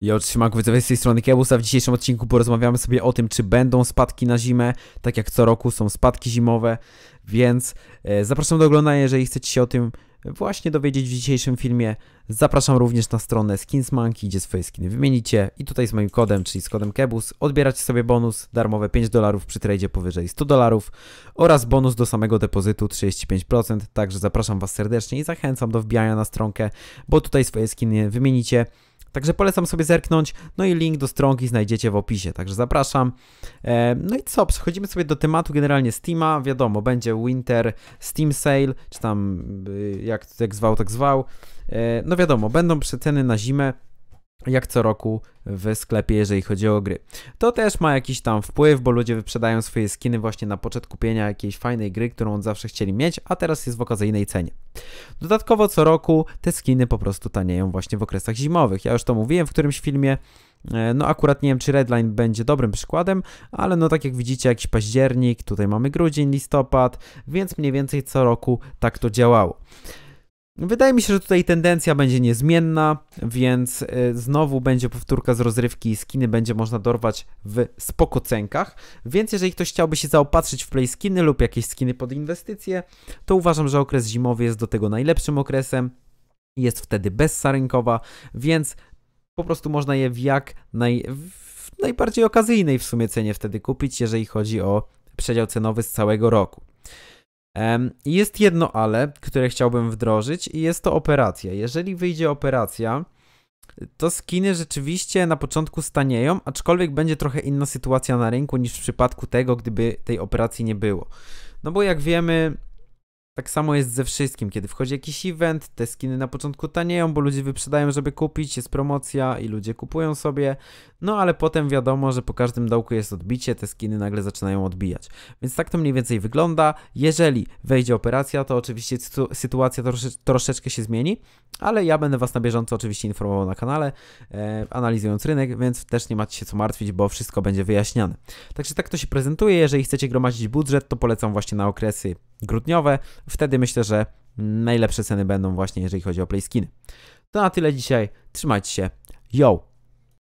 Jo, siemanko, widzowie z tej strony Kebusa. W dzisiejszym odcinku porozmawiamy sobie o tym, czy będą spadki na zimę, tak jak co roku są spadki zimowe, więc e, zapraszam do oglądania, jeżeli chcecie się o tym właśnie dowiedzieć w dzisiejszym filmie. Zapraszam również na stronę Skinsmanki, gdzie swoje skiny wymienicie i tutaj z moim kodem, czyli z kodem Kebus, odbieracie sobie bonus darmowe 5 dolarów przy tradzie powyżej 100 dolarów oraz bonus do samego depozytu 35%, także zapraszam Was serdecznie i zachęcam do wbijania na stronkę, bo tutaj swoje skiny wymienicie Także polecam sobie zerknąć, no i link do stronki znajdziecie w opisie, także zapraszam. E, no i co, przechodzimy sobie do tematu generalnie Steama, wiadomo, będzie Winter Steam Sale, czy tam y, jak, jak zwał, tak zwał. E, no wiadomo, będą przeceny na zimę, jak co roku w sklepie, jeżeli chodzi o gry. To też ma jakiś tam wpływ, bo ludzie wyprzedają swoje skiny właśnie na poczet kupienia jakiejś fajnej gry, którą zawsze chcieli mieć, a teraz jest w okazyjnej cenie. Dodatkowo co roku te skiny po prostu tanieją właśnie w okresach zimowych. Ja już to mówiłem w którymś filmie, e, no akurat nie wiem, czy Redline będzie dobrym przykładem, ale no tak jak widzicie, jakiś październik, tutaj mamy grudzień, listopad, więc mniej więcej co roku tak to działało. Wydaje mi się, że tutaj tendencja będzie niezmienna, więc y, znowu będzie powtórka z rozrywki i skiny będzie można dorwać w spokocenkach. Więc jeżeli ktoś chciałby się zaopatrzyć w play skiny lub jakieś skiny pod inwestycje, to uważam, że okres zimowy jest do tego najlepszym okresem. Jest wtedy bezsarynkowa, więc po prostu można je w jak naj, w najbardziej okazyjnej w sumie cenie wtedy kupić, jeżeli chodzi o przedział cenowy z całego roku. Jest jedno ale, które chciałbym wdrożyć i jest to operacja. Jeżeli wyjdzie operacja, to skiny rzeczywiście na początku stanieją, aczkolwiek będzie trochę inna sytuacja na rynku niż w przypadku tego, gdyby tej operacji nie było. No bo jak wiemy, tak samo jest ze wszystkim, kiedy wchodzi jakiś event, te skiny na początku tanieją, bo ludzie wyprzedają, żeby kupić, jest promocja i ludzie kupują sobie, no ale potem wiadomo, że po każdym dołku jest odbicie, te skiny nagle zaczynają odbijać. Więc tak to mniej więcej wygląda. Jeżeli wejdzie operacja, to oczywiście sytuacja trosze troszeczkę się zmieni, ale ja będę Was na bieżąco oczywiście informował na kanale, e, analizując rynek, więc też nie macie się co martwić, bo wszystko będzie wyjaśniane. Także tak to się prezentuje, jeżeli chcecie gromadzić budżet, to polecam właśnie na okresy grudniowe. Wtedy myślę, że najlepsze ceny będą właśnie, jeżeli chodzi o PlaySkiny. To na tyle dzisiaj. Trzymajcie się. Yo!